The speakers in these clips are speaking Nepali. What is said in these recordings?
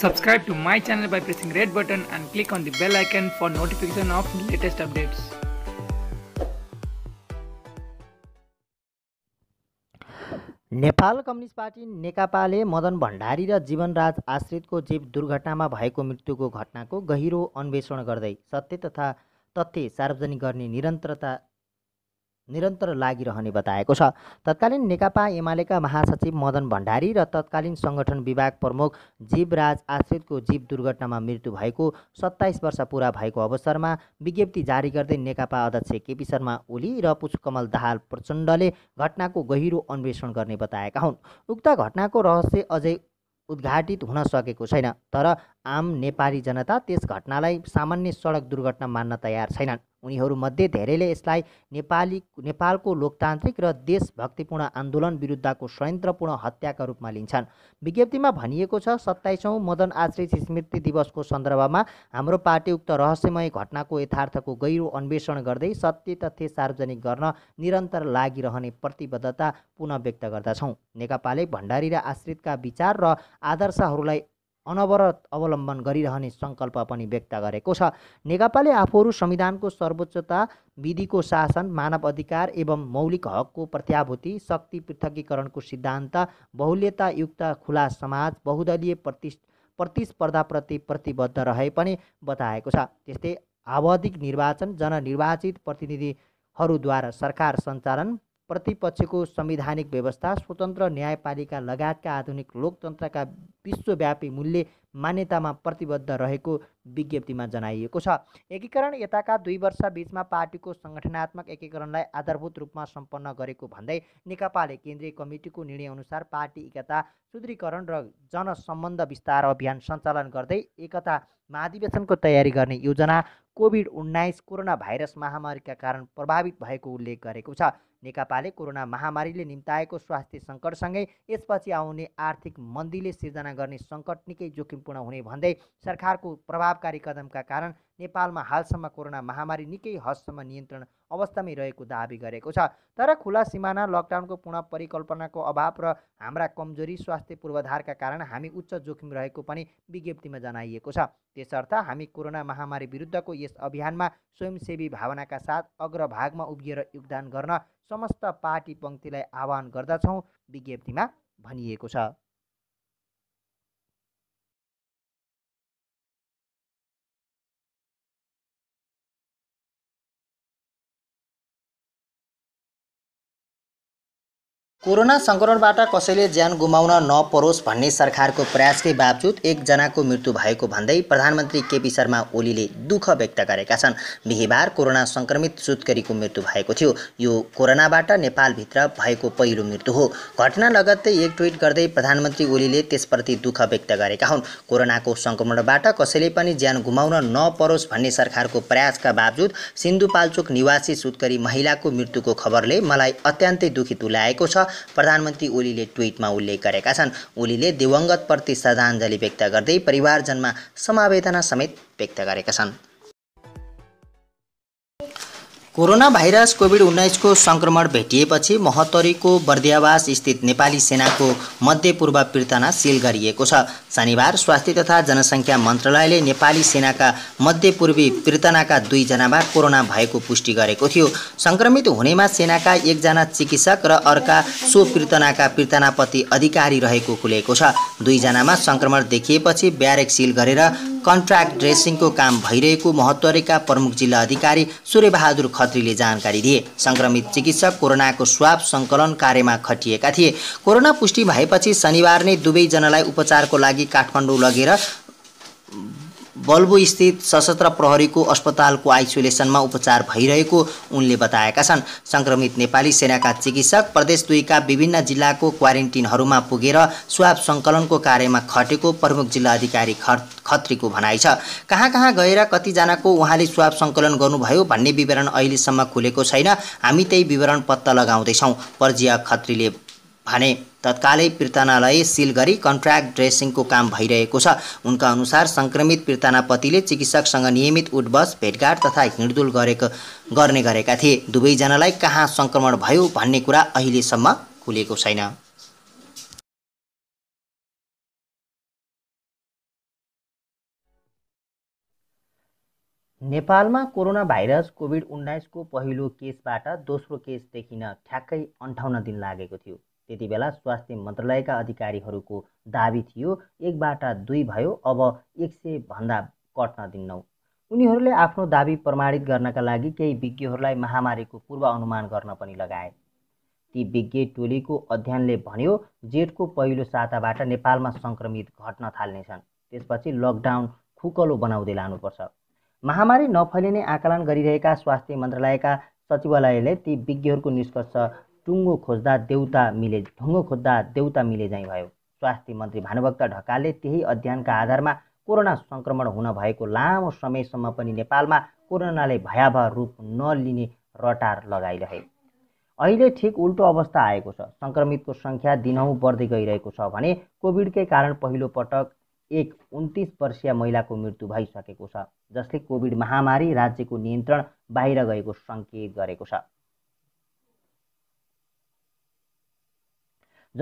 Subscribe to my channel by pressing red button and click on the bell icon for notification of latest updates. Nepal communist party नेकपाले मदन भण्डारी र जीवनराज आश्रितको जीव दुर्घटनामा भएको मृत्युको घटनाको गहिरो अन्वेषण गर्दै सत्य तथा तथ्य सार्वजनिक गर्ने निरन्तरता निरन्तर लागिरहने बताएको छ तत्कालीन नेकपा एमालेका महासचिव मदन भण्डारी र तत्कालीन सङ्गठन विभाग प्रमुख जीवराज आश्रितको जीव दुर्घटनामा मृत्यु भएको सत्ताइस वर्ष पुरा भएको अवसरमा विज्ञप्ति जारी गर्दै नेकपा अध्यक्ष केपी शर्मा ओली र पुष्पकमल दाहाल प्रचण्डले घटनाको गहिरो अन्वेषण गर्ने बताएका हुन् उक्त घटनाको रहस्य अझै उद्घाटित हुन सकेको छैन तर आम नेपाली जनता त्यस घटनालाई सामान्य सडक दुर्घटना मान्न तयार छैनन् उनीहरूमध्ये धेरैले यसलाई नेपाली नेपालको लोकतान्त्रिक र देशभक्तिपूर्ण आन्दोलन विरुद्धको षड्यन्त्रपूर्ण हत्याका रूपमा लिन्छन् विज्ञप्तिमा भनिएको छ सत्ताइसौँ मदन आश्रित स्मृति दिवसको सन्दर्भमा हाम्रो पार्टी उक्त रहस्यमय घटनाको यथार्थको गहिरो अन्वेषण गर्दै सत्य तथ्य सार्वजनिक गर्न निरन्तर लागिरहने प्रतिबद्धता पुनः व्यक्त गर्दछौँ नेकपाले भण्डारी र आश्रितका विचार र आदर्शहरूलाई अनवरत अवलम्बन गरिरहने सङ्कल्प पनि व्यक्त गरेको छ नेकपाले आफूहरू संविधानको सर्वोच्चता विधिको शासन मानव अधिकार एवं मौलिक हकको प्रत्याभूति शक्ति पृथकीकरणको सिद्धान्त बहुल्यतायुक्त खुला समाज बहुदलीय प्रति प्रतिस्पर्धाप्रति प्रतिबद्ध रहे पनि बताएको छ त्यस्तै आवधिक निर्वाचन जननिर्वाचित प्रतिनिधिहरूद्वारा सरकार सञ्चालन प्रतिपक्षको संवैधानिक व्यवस्था स्वतन्त्र न्यायपालिका लगायतका आधुनिक लोकतन्त्रका विश्वव्यापी मूल्य मान्यतामा प्रतिबद्ध रहेको विज्ञप्तिमा जनाइएको छ एकीकरण यताका दुई वर्ष बिचमा पार्टीको सङ्गठनात्मक एकीकरणलाई आधारभूत रूपमा सम्पन्न गरेको भन्दै नेकपाले केन्द्रीय कमिटिको निर्णयअनुसार पार्टी एकता सुदृढीकरण र जनसम्बन्ध विस्तार अभियान सञ्चालन गर्दै एकता महाधिवेशनको तयारी गर्ने योजना कोभिड उन्नाइस कोरोना भाइरस महामारीका कारण प्रभावित भएको उल्लेख गरेको छ नेकपाले कोरोना महामारीले निम्ताएको स्वास्थ्य सङ्कटसँगै यसपछि आउने आर्थिक मन्दीले सिर्जना गर्ने सङ्कट निकै जोखिमपूर्ण हुने भन्दै सरकारको प्रभावकारी कदमका कारण नेपालमा हालसम्म कोरोना महामारी निकै हदसम्म नियन्त्रण अवस्थामै रहेको दावी गरेको छ तर खुला सिमाना लकडाउनको पुनः परिकल्पनाको अभाव र हाम्रा कमजोरी स्वास्थ्य पूर्वाधारका कारण हामी उच्च जोखिम रहेको पनि विज्ञप्तिमा जनाइएको छ त्यसर्थ हामी कोरोना महामारी विरुद्धको यस अभियानमा स्वयंसेवी भावनाका साथ अग्रभागमा उभिएर योगदान गर्न समस्त पार्टी पङ्क्तिलाई आह्वान गर्दछौँ विज्ञप्तिमा भनिएको छ कोरोना सङ्क्रमणबाट कसैले ज्यान गुमाउन नपरोस् भन्ने सरकारको प्रयासकै बावजुद एकजनाको मृत्यु भएको भन्दै प्रधानमन्त्री केपी शर्मा ओलीले दुःख व्यक्त गरेका छन् बिहिबार कोरोना सङ्क्रमित सुत्करीको मृत्यु भएको थियो यो कोरोनाबाट नेपालभित्र भएको पहिलो मृत्यु हो घटना लगत्तै एक ट्विट गर्दै प्रधानमन्त्री ओलीले त्यसप्रति दुःख व्यक्त गरेका हुन् कोरोनाको सङ्क्रमणबाट कसैले पनि ज्यान गुमाउन नपरोस् भन्ने सरकारको प्रयासका बावजुद सिन्धुपाल्चोक निवासी सुत्करी महिलाको मृत्युको खबरले मलाई अत्यन्तै दुखी तुल्याएको छ प्रधानमन्त्री ओलीले ट्विटमा उल्लेख गरेका छन् ओलीले दिवंगतप्रति श्रद्धाञ्जली व्यक्त गर्दै परिवारजनमा समावेदना समेत व्यक्त गरेका छन् कोरोना भाइरस कोभिड उन्नाइसको सङ्क्रमण भेटिएपछि महोत्तरीको बर्दियावास स्थित नेपाली सेनाको मध्यपूर्व पीर्तना सिल गरिएको छ शनिबार स्वास्थ्य तथा जनसङ्ख्या मन्त्रालयले नेपाली सेनाका मध्यपूर्वी पीर्तनाका दुईजनामा कोरोना भएको पुष्टि गरेको थियो सङ्क्रमित हुनेमा सेनाका एकजना चिकित्सक र अर्का सो पीर्तनाका पिर्तनापति अधिकारी रहेको खुलेको छ दुईजनामा सङ्क्रमण देखिएपछि ब्यारेक सिल गरेर कन्ट्राक्ट ड्रेसिङको काम भइरहेको महत्वरेका प्रमुख जिल्ला अधिकारी सूर्यबहादुर खत्रीले जानकारी दिए सङ्क्रमित चिकित्सक कोरोनाको स्वाब सङ्कलन कार्यमा खटिएका थिए कोरोना पुष्टि भएपछि शनिबार नै दुवैजनालाई उपचारको लागि काठमाडौँ लगेर स्थित सशस्त्र प्रहरीको अस्पतालको आइसोलेसनमा उपचार भइरहेको उनले बताएका छन् सङ्क्रमित नेपाली सेनाका चिकित्सक प्रदेश दुईका विभिन्न जिल्लाको क्वारेन्टिनहरूमा पुगेर स्वाब सङ्कलनको कार्यमा खटेको प्रमुख जिल्ला अधिकारी खत्रीको भनाइ छ कहाँ कहाँ गएर कतिजनाको उहाँले स्वाब सङ्कलन गर्नुभयो भन्ने विवरण अहिलेसम्म खुलेको छैन हामी त्यही विवरण पत्ता लगाउँदैछौँ पर्जिया खत्रीले भने तत्कालै पिर्तानालाई सिल गरी कन्ट्राक्ट ड्रेसिङको काम भइरहेको छ उनका अनुसार सङ्क्रमित पीर्तनापतिले चिकित्सकसँग नियमित उठबस भेटघाट तथा हिँडडुल गरेको गर्ने गरेका थिए दुवैजनालाई कहाँ सङ्क्रमण भयो भन्ने कुरा अहिलेसम्म खुलेको छैन नेपालमा कोरोना भाइरस कोभिड उन्नाइसको पहिलो केसबाट दोस्रो केस देखिन ठ्याक्कै अन्ठाउन्न दिन लागेको थियो त्यति बेला स्वास्थ्य मन्त्रालयका अधिकारीहरूको दावी थियो एकबाट दुई भयो अब एक सय भन्दा कट्न दिन्नौ उनीहरूले आफ्नो दावी प्रमाणित गर्नका लागि केही विज्ञहरूलाई महामारीको पूर्वानुमान गर्न पनि लगाए ती विज्ञ टोलीको अध्ययनले भन्यो जेठको पहिलो साताबाट नेपालमा सङ्क्रमित घट्न थाल्नेछन् त्यसपछि लकडाउन खुकलो बनाउँदै लानुपर्छ महामारी नफैलिने आकलन गरिरहेका स्वास्थ्य मन्त्रालयका सचिवालयले ती विज्ञहरूको निष्कर्ष टुङ्गो खोज्दा देउता मिले ढुङ्गो खोज्दा देउता मिले जाँ भयो स्वास्थ्य मन्त्री भानुभक्त ढकालले त्यही अध्ययनका आधारमा कोरोना सङ्क्रमण हुन भएको लामो समयसम्म पनि नेपालमा कोरोनाले भयावह रूप नलिने रटार लगाइरहे अहिले ठिक उल्टो अवस्था आएको छ सङ्क्रमितको सङ्ख्या दिनहुँ बढ्दै गइरहेको छ भने कोभिडकै कारण पहिलोपटक एक उन्तिस वर्षीय महिलाको मृत्यु भइसकेको छ जसले कोभिड महामारी राज्यको नियन्त्रण बाहिर गएको सङ्केत गरेको छ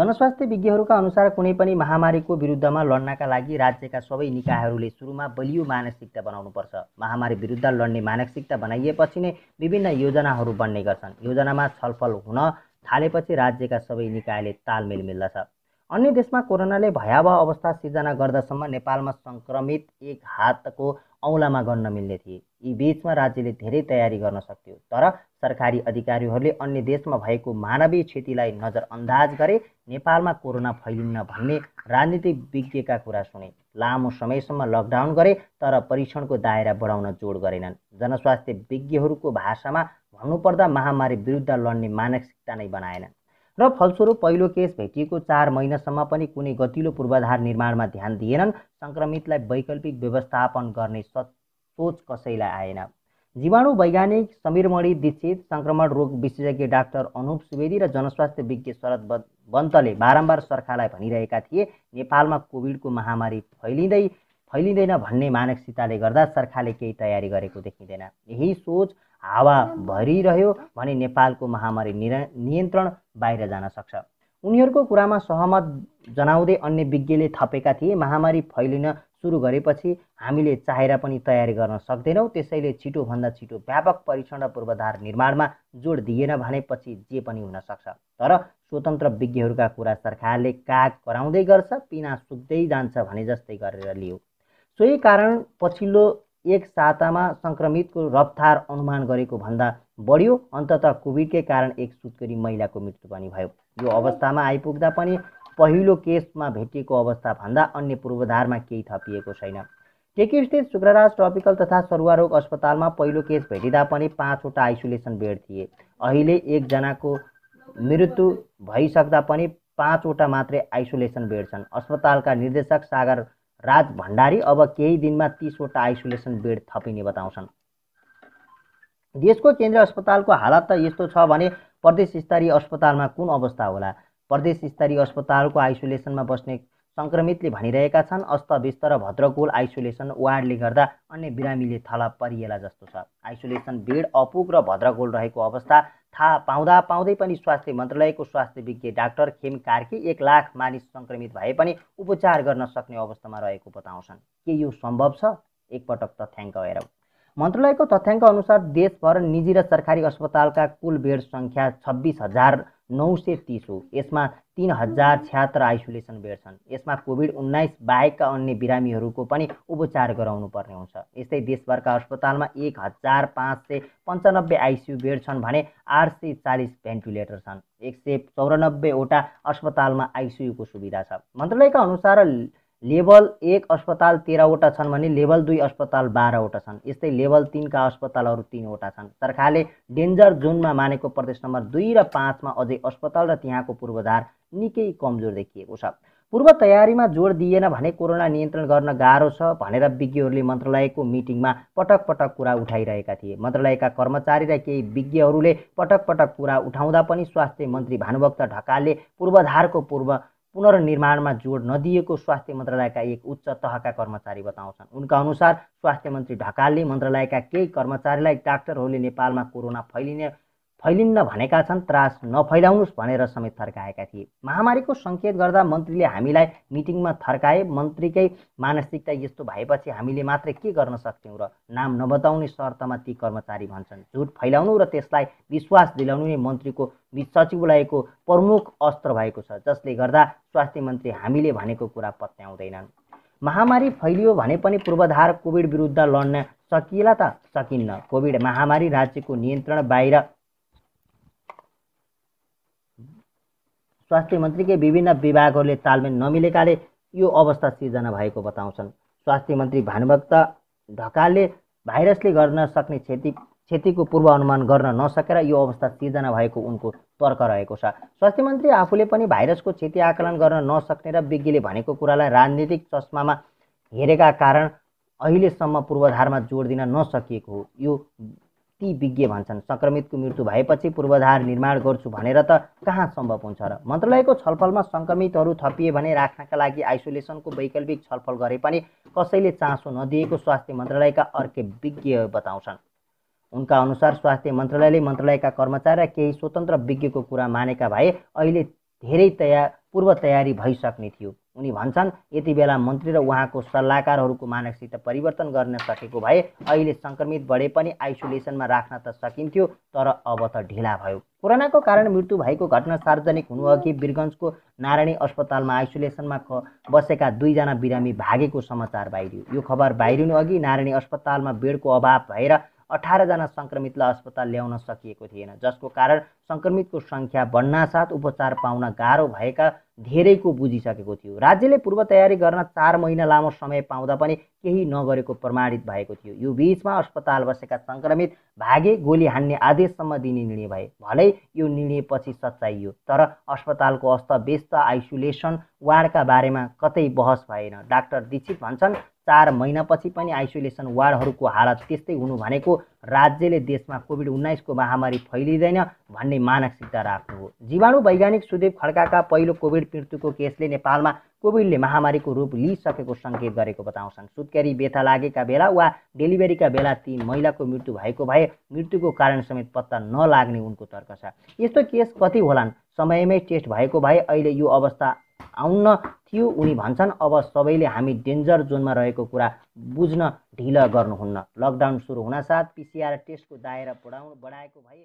जनस्वास्थ्य विज्ञहरूका अनुसार कुनै पनि महामारीको विरुद्धमा लड्नका लागि राज्यका सबै निकायहरूले सुरुमा बलियो मानसिकता बनाउनुपर्छ महामारी विरुद्ध लड्ने मानसिकता बनाइएपछि नै विभिन्न योजनाहरू बन्ने गर्छन् योजनामा छलफल हुन थालेपछि राज्यका सबै निकायले तालमेल मिल्दछ अन्य देशमा कोरोनाले भयावह अवस्था सिर्जना गर्दासम्म नेपालमा सङ्क्रमित एक हातको औँलामा गर्न मिल्ने थिए यी बिचमा राज्यले धेरै तयारी गर्न सक्थ्यो तर सरकारी अधिकारीहरूले अन्य देशमा भएको मानवीय क्षतिलाई नजरअन्दाज गरे नेपालमा कोरोना फैलिन्न भन्ने राजनीतिक विज्ञका कुरा सुने लामो समयसम्म लकडाउन गरे तर परीक्षणको दायरा बढाउन जोड गरेनन् जनस्वास्थ्य विज्ञहरूको भाषामा भन्नुपर्दा महामारी विरुद्ध लड्ने मानसिकता नै बनाएनन् र फलस्वरूप पहिलो केस भेटिएको चार महिनासम्म पनि कुनै गतिलो पूर्वाधार निर्माणमा ध्यान दिएनन् सङ्क्रमितलाई वैकल्पिक व्यवस्थापन गर्ने सोच कसैलाई आएन जीवाणु वैज्ञानिक समीरमणि दीक्षित सङ्क्रमण रोग विशेषज्ञ डाक्टर अनुप सुवेदी र जनस्वास्थ्य विज्ञ शरद बन्तले बारम्बार सरकारलाई भनिरहेका थिए नेपालमा कोभिडको महामारी फैलिँदै फैलिँदैन भन्ने मानसिकताले गर्दा सरकारले केही तयारी गरेको देखिँदैन यही सोच हावा भरिरह्यो भने नेपालको महामारी नियन्त्रण बाहिर जान सक्छ उनीहरूको कुरामा सहमत जनाउँदै अन्य विज्ञले थपेका थिए महामारी फैलिन सुरु गरेपछि हामीले चाहेर पनि तयारी गर्न सक्दैनौँ त्यसैले छिटोभन्दा छिटो व्यापक परीक्षण र पूर्वाधार निर्माणमा जोड दिएन भनेपछि जे पनि हुनसक्छ तर स्वतन्त्र विज्ञहरूका कुरा सरकारले काग कराउँदै गर्छ पिना सुक्दै जान्छ भने जस्तै गरेर लियो सोही कारण पछिल्लो एक सातामा सङ्क्रमितको रफ्तार अनुमान गरेको भन्दा बढ्यो अन्तत कोभिडकै कारण एक सुत्केरी महिलाको मृत्यु पनि भयो यो अवस्थामा आइपुग्दा पनि पहिलो केसमा भेटिएको अवस्थाभन्दा अन्य पूर्वाधारमा केही थपिएको छैन टेकीस्थित शुक्रराज ट्रपिकल तथा सरुवा अस्पतालमा पहिलो केस भेटिँदा पनि पाँचवटा आइसोलेसन बेड थिए अहिले एकजनाको मृत्यु भइसक्दा पनि पाँचवटा मात्रै आइसोलेसन बेड छन् अस्पतालका निर्देशक सागर राज भण्डारी अब केही दिनमा तिसवटा आइसोलेसन बेड थपिने बताउँछन् देशको केन्द्रीय अस्पतालको हालत त यस्तो छ भने प्रदेश स्तरीय अस्पतालमा कुन अवस्था होला प्रदेश स्तरीय अस्पतालको आइसोलेसनमा बस्ने सङ्क्रमितले भनिरहेका छन् अस्त व्यस्त र भद्रकुल आइसोलेसन वार्डले गर्दा अन्य बिरामीले थला परिएला जस्तो छ आइसोलेसन बेड अपुग र भद्रकुल रहेको अवस्था थाहा पाउँदा पाउँदै पनि स्वास्थ्य मन्त्रालयको स्वास्थ्य विज्ञ डाक्टर खेम कार्की एक लाख मानिस सङ्क्रमित भए पनि उपचार गर्न सक्ने अवस्थामा रहेको बताउँछन् के यो सम्भव छ एकपटक तथ्याङ्क हेरौँ मन्त्रालयको तथ्याङ्क अनुसार देशभर निजी र सरकारी अस्पतालका कुल बेड सङ्ख्या छब्बिस हजार नौ सय तिस हो यसमा तिन हजार छ्यात्र आइसोलेसन बेड छन् यसमा कोभिड उन्नाइस बाहेकका अन्य बिरामीहरूको पनि उपचार गराउनु पर्ने हुन्छ यस्तै देशभरका अस्पतालमा एक हजार पाँच सय पन्चानब्बे आइसियु बेड छन् भने आठ सय चालिस भेन्टिलेटर छन् एक सय चौरानब्बेवटा अस्पतालमा आइसियुको सुविधा छ मन्त्रालयका अनुसार लेभल एक अस्पताल तेह्रवटा छन् भने लेभल दुई अस्पताल बाह्रवटा छन् यस्तै लेभल तिनका अस्पतालहरू तिनवटा छन् सरकारले डेन्जर जोनमा मानेको प्रदेश नम्बर दुई र पाँचमा अझै अस्पताल र त्यहाँको पूर्वाधार निकै कमजोर देखिएको छ पूर्व तयारीमा जोड दिएन भने कोरोना नियन्त्रण गर्न गाह्रो छ भनेर विज्ञहरूले मन्त्रालयको मिटिङमा पटक पटक कुरा उठाइरहेका थिए मन्त्रालयका कर्मचारी र केही विज्ञहरूले पटक पटक कुरा उठाउँदा पनि स्वास्थ्य मन्त्री भानुभक्त ढकालले पूर्वाधारको पूर्व पुनर्निर्माणमा जोड नदिएको स्वास्थ्य मन्त्रालयका एक उच्च तहका कर्मचारी बताउँछन् उनका अनुसार स्वास्थ्य मन्त्री ढकालले मन्त्रालयका केही कर्मचारीलाई डाक्टरहरूले नेपालमा कोरोना फैलिने फैलिन्न भनेका छन् त्रास नफैलाउनुहोस् भनेर समेत थर्काएका थिए महामारीको सङ्केत गर्दा मन्त्रीले हामीलाई मिटिङमा थर्काए मन्त्रीकै मानसिकता यस्तो भएपछि हामीले मात्रै के गर्न सक्थ्यौँ र नाम नबताउने शर्तमा ती कर्मचारी भन्छन् झुट फैलाउनु र त्यसलाई विश्वास दिलाउनु नै मन्त्रीको सचिवालयको प्रमुख अस्त्र भएको छ जसले गर्दा स्वास्थ्य मन्त्री हामीले भनेको कुरा पत्याउँदैनन् महामारी फैलियो भने पनि पूर्वाधार कोभिड विरुद्ध लड्न सकिएला त सकिन्न कोभिड महामारी राज्यको नियन्त्रण बाहिर स्वास्थ्य मन्त्रीकै विभिन्न विभागहरूले तालमेल नमिलेकाले यो अवस्था सिर्जना भएको बताउँछन् स्वास्थ्य मन्त्री भानुभक्त ढकालले भाइरसले गर्न सक्ने क्षति क्षतिको पूर्वानुमान गर्न नसकेर यो अवस्था सिर्जना भएको उनको तर्क रहेको छ स्वास्थ्य मन्त्री आफूले पनि भाइरसको क्षति आकलन गर्न नसक्ने र विज्ञले भनेको कुरालाई राजनीतिक चस्मामा हेरेका कारण अहिलेसम्म पूर्वाधारमा जोड दिन नसकिएको हो यो ती विज्ञ भन्छन् सङ्क्रमितको मृत्यु भएपछि पूर्वाधार निर्माण गर्छु भनेर त कहाँ सम्भव हुन्छ र मन्त्रालयको छलफलमा सङ्क्रमितहरू थपिए भने राख्नका लागि आइसोलेसनको वैकल्पिक छलफल गरे पनि कसैले चासो नदिएको स्वास्थ्य मन्त्रालयका अर्कै विज्ञ बताउँछन् उनका अनुसार स्वास्थ्य मन्त्रालयले मन्त्रालयका कर्मचारी र केही स्वतन्त्र विज्ञको कुरा मानेका भए अहिले धेरै तयार पूर्व तयारी भइसक्ने थियो उनी भन्छन् यति बेला मन्त्री र उहाँको सल्लाहकारहरूको मानसिकता परिवर्तन गर्न सकेको भए अहिले सङ्क्रमित बढे पनि आइसोलेसनमा राख्न त सकिन्थ्यो तर अब त ढिला भयो कोरोनाको कारण मृत्यु भएको घटना सार्वजनिक हुनुअघि वीरगन्जको नारायणी अस्पतालमा आइसोलेसनमा बसेका दुईजना बिरामी भागेको समाचार बाहिरियो यो खबर बाहिरिनु अघि नारायणी अस्पतालमा बेडको अभाव भएर अठारजना सङ्क्रमितलाई अस्पताल ल्याउन सकिएको थिएन जसको कारण सङ्क्रमितको सङ्ख्या बढ्नासाथ उपचार पाउन गाह्रो भएका धेरैको बुझिसकेको थियो राज्यले पूर्व तयारी गर्न चार महिना लामो समय पाउँदा पनि केही नगरेको प्रमाणित भएको थियो यो बिचमा अस्पताल बसेका सङ्क्रमित भागे गोली हान्ने आदेशसम्म दिने निर्णय भए भलै यो निर्णयपछि सच्चाइयो तर अस्पतालको अस्त व्यस्त आइसोलेसन वार्डका बारेमा कतै बहस भएन डाक्टर दीक्षित भन्छन् चार महिनापछि पनि आइसोलेसन वार्डहरूको हालत त्यस्तै हुनु भनेको राज्यले देशमा कोभिड उन्नाइसको महामारी फैलिँदैन भन्ने मानसिकता राख्नु हो जीवाणु वैज्ञानिक सुदीप खड्काका पहिलो कोभिड मृत्युको केसले नेपालमा कोभिडले महामारीको रूप लिइसकेको सङ्केत गरेको बताउँछन् सुत्केरी बेथा लागेका बेला वा डेलिभरीका बेला ती महिलाको मृत्यु भएको भए मृत्युको कारण समेत पत्ता नलाग्ने उनको तर्क छ यस्तो केस कति होलान् समयमै टेस्ट भएको भए अहिले यो अवस्था आउन थियो उनी भन्छन् अब सबैले हामी डेन्जर जोनमा रहेको कुरा बुझ्न ढिला गर्नुहुन्न लकडाउन सुरु हुनासाथ पिसिआर टेस्टको दायरा बढाउनु बढाएको भए